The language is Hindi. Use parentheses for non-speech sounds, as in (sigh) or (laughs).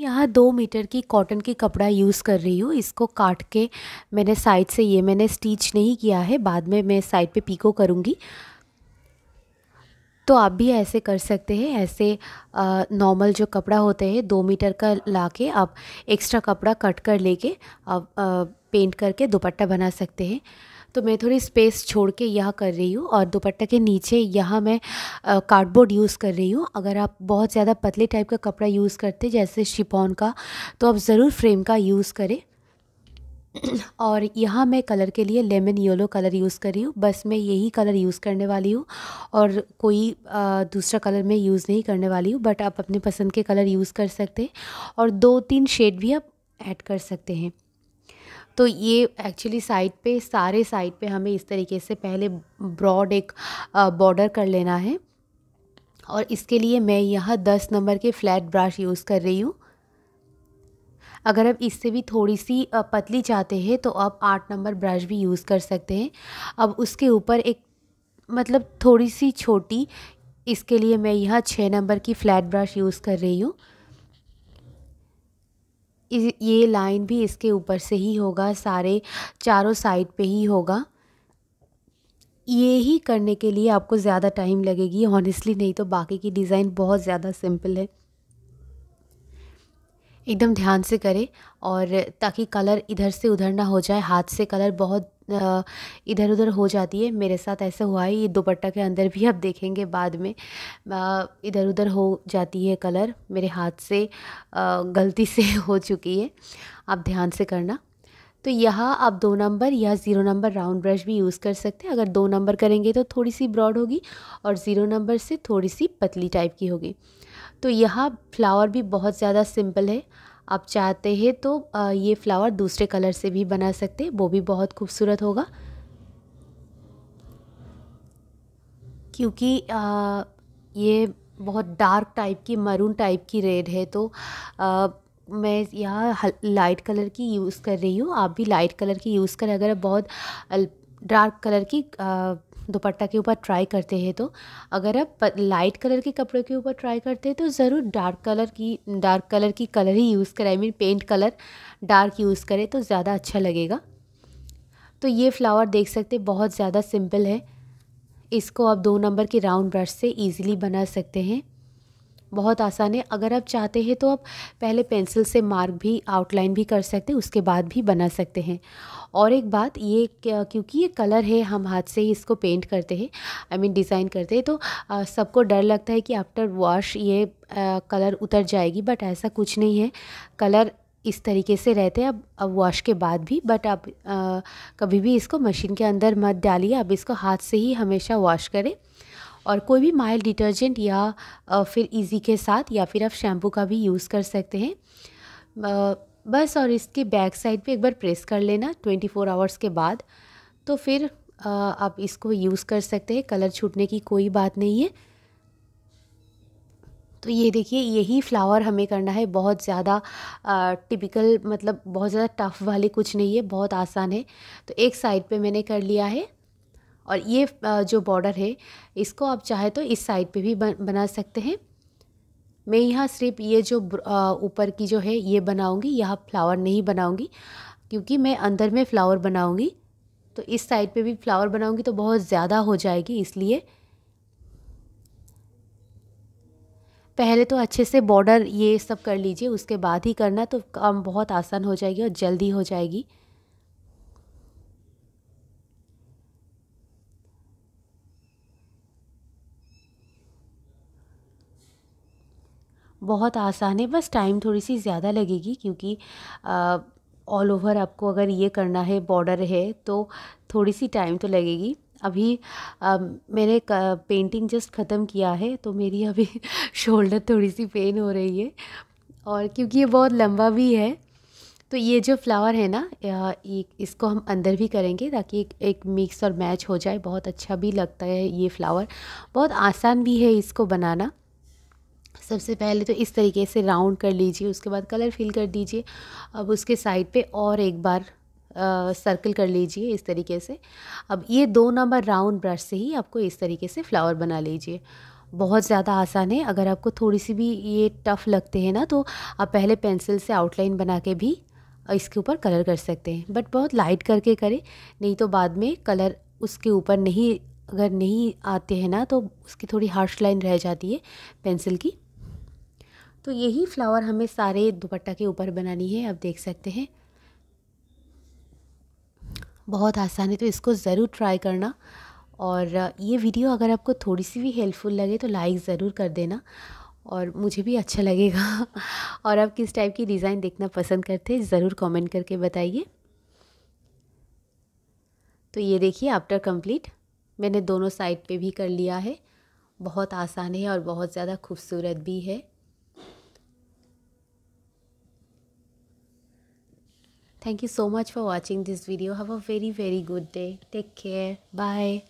यहाँ दो मीटर की कॉटन की कपड़ा यूज़ कर रही हूँ इसको काट के मैंने साइड से ये मैंने स्टिच नहीं किया है बाद में मैं साइड पे पीको करूँगी तो आप भी ऐसे कर सकते हैं ऐसे नॉर्मल जो कपड़ा होते हैं दो मीटर का ला के आप एक्स्ट्रा कपड़ा कट कर लेके आप पेंट करके दुपट्टा बना सकते हैं तो मैं थोड़ी स्पेस छोड़ के यह कर रही हूँ और दुपट्टा के नीचे यहाँ मैं कार्डबोर्ड यूज़ कर रही हूँ अगर आप बहुत ज़्यादा पतले टाइप का कपड़ा यूज़ करते जैसे शिपॉन का तो आप ज़रूर फ्रेम का यूज़ करें और यहाँ मैं कलर के लिए लेमन येलो कलर यूज़ कर रही हूँ बस मैं यही कलर यूज़ करने वाली हूँ और कोई आ, दूसरा कलर मैं यूज़ नहीं करने वाली हूँ बट आप अपने पसंद के कलर यूज़ कर सकते हैं और दो तीन शेड भी आप ऐड कर सकते हैं तो ये एक्चुअली साइड पे सारे साइड पे हमें इस तरीके से पहले ब्रॉड एक बॉर्डर कर लेना है और इसके लिए मैं यहाँ दस नंबर के फ्लैट ब्रश यूज़ कर रही हूँ अगर आप इससे भी थोड़ी सी पतली चाहते हैं तो आप आठ नंबर ब्रश भी यूज़ कर सकते हैं अब उसके ऊपर एक मतलब थोड़ी सी छोटी इसके लिए मैं यहाँ छः नंबर की फ़्लैट ब्रश यूज़ कर रही हूँ ये लाइन भी इसके ऊपर से ही होगा सारे चारों साइड पे ही होगा ये ही करने के लिए आपको ज़्यादा टाइम लगेगी ऑनेस्टली नहीं तो बाकी की डिज़ाइन बहुत ज़्यादा सिंपल है एकदम ध्यान से करें और ताकि कलर इधर से उधर ना हो जाए हाथ से कलर बहुत इधर उधर हो जाती है मेरे साथ ऐसा हुआ है ये दुपट्टा के अंदर भी आप देखेंगे बाद में इधर उधर हो जाती है कलर मेरे हाथ से गलती से (laughs) हो चुकी है आप ध्यान से करना तो यहाँ आप दो नंबर या ज़ीरो नंबर राउंड ब्रश भी यूज़ कर सकते हैं अगर दो नंबर करेंगे तो थोड़ी सी ब्रॉड होगी और ज़ीरो नंबर से थोड़ी सी पतली टाइप की होगी तो यहाँ फ्लावर भी बहुत ज़्यादा सिंपल है आप चाहते हैं तो ये फ्लावर दूसरे कलर से भी बना सकते हैं वो भी बहुत खूबसूरत होगा क्योंकि ये बहुत डार्क टाइप की मरून टाइप की रेड है तो मैं यहाँ लाइट कलर की यूज़ कर रही हूँ आप भी लाइट कलर की यूज़ करें अगर बहुत डार्क कलर की आ, दुपट्टा के ऊपर ट्राई करते हैं तो अगर आप लाइट कलर के कपड़े के ऊपर ट्राई करते हैं तो ज़रूर डार्क कलर की डार्क कलर की कलर ही यूज़ करें I mean paint colour dark use करें तो ज़्यादा अच्छा लगेगा तो ये फ्लावर देख सकते बहुत ज़्यादा सिंपल है इसको आप दो नंबर के राउंड ब्रश से ईजिली बना सकते हैं बहुत आसान है अगर आप चाहते हैं तो आप पहले पेंसिल से मार्क भी आउटलाइन भी कर सकते हैं उसके बाद भी बना सकते हैं और एक बात ये क्योंकि ये कलर है हम हाथ से ही इसको पेंट करते हैं आई मीन डिज़ाइन करते हैं तो सबको डर लगता है कि आफ्टर वॉश ये कलर उतर जाएगी बट ऐसा कुछ नहीं है कलर इस तरीके से रहते हैं अब अब वॉश के बाद भी बट आप आ, कभी भी इसको मशीन के अंदर मत डालिए आप इसको हाथ से ही हमेशा वॉश करें और कोई भी माइल्ड डिटर्जेंट या फिर इजी के साथ या फिर आप शैम्पू का भी यूज़ कर सकते हैं बस और इसके बैक साइड पे एक बार प्रेस कर लेना 24 फोर आवर्स के बाद तो फिर आप इसको यूज़ कर सकते हैं कलर छूटने की कोई बात नहीं है तो ये देखिए यही फ्लावर हमें करना है बहुत ज़्यादा टिपिकल मतलब बहुत ज़्यादा टफ वाले कुछ नहीं है बहुत आसान है तो एक साइड पे मैंने कर लिया है और ये जो बॉर्डर है इसको आप चाहे तो इस साइड पे भी बना सकते हैं मैं यहाँ सिर्फ ये जो ऊपर की जो है ये बनाऊँगी यहाँ फ्लावर नहीं बनाऊँगी क्योंकि मैं अंदर में फ़्लावर बनाऊँगी तो इस साइड पे भी फ्लावर बनाऊँगी तो बहुत ज़्यादा हो जाएगी इसलिए पहले तो अच्छे से बॉर्डर ये सब कर लीजिए उसके बाद ही करना तो काम बहुत आसान हो जाएगी और जल्दी हो जाएगी बहुत आसान है बस टाइम थोड़ी सी ज़्यादा लगेगी क्योंकि ऑल ओवर आपको अगर ये करना है बॉर्डर है तो थोड़ी सी टाइम तो लगेगी अभी आ, मैंने पेंटिंग जस्ट ख़त्म किया है तो मेरी अभी शोल्डर थोड़ी सी पेन हो रही है और क्योंकि ये बहुत लंबा भी है तो ये जो फ्लावर है ना एक इसको हम अंदर भी करेंगे ताकि एक, एक मिक्स और मैच हो जाए बहुत अच्छा भी लगता है ये फ्लावर बहुत आसान भी है इसको बनाना सबसे पहले तो इस तरीके से राउंड कर लीजिए उसके बाद कलर फिल कर दीजिए अब उसके साइड पे और एक बार आ, सर्कल कर लीजिए इस तरीके से अब ये दो नंबर राउंड ब्रश से ही आपको इस तरीके से फ्लावर बना लीजिए बहुत ज़्यादा आसान है अगर आपको थोड़ी सी भी ये टफ़ लगते हैं ना तो आप पहले पेंसिल से आउटलाइन बना के भी इसके ऊपर कलर कर सकते हैं बट बहुत लाइट करके करें नहीं तो बाद में कलर उसके ऊपर नहीं अगर नहीं आते हैं ना तो उसकी थोड़ी हार्श लाइन रह जाती है पेंसिल की तो यही फ्लावर हमें सारे दुपट्टा के ऊपर बनानी है आप देख सकते हैं बहुत आसान है तो इसको ज़रूर ट्राई करना और ये वीडियो अगर आपको थोड़ी सी भी हेल्पफुल लगे तो लाइक ज़रूर कर देना और मुझे भी अच्छा लगेगा (laughs) और आप किस टाइप की डिज़ाइन देखना पसंद करते हैं ज़रूर कमेंट करके बताइए तो ये देखिए आफ्टर कंप्लीट मैंने दोनों साइड पे भी कर लिया है बहुत आसान है और बहुत ज़्यादा खूबसूरत भी है Thank you so much for watching this video. Have a very, very good day. Take care. Bye.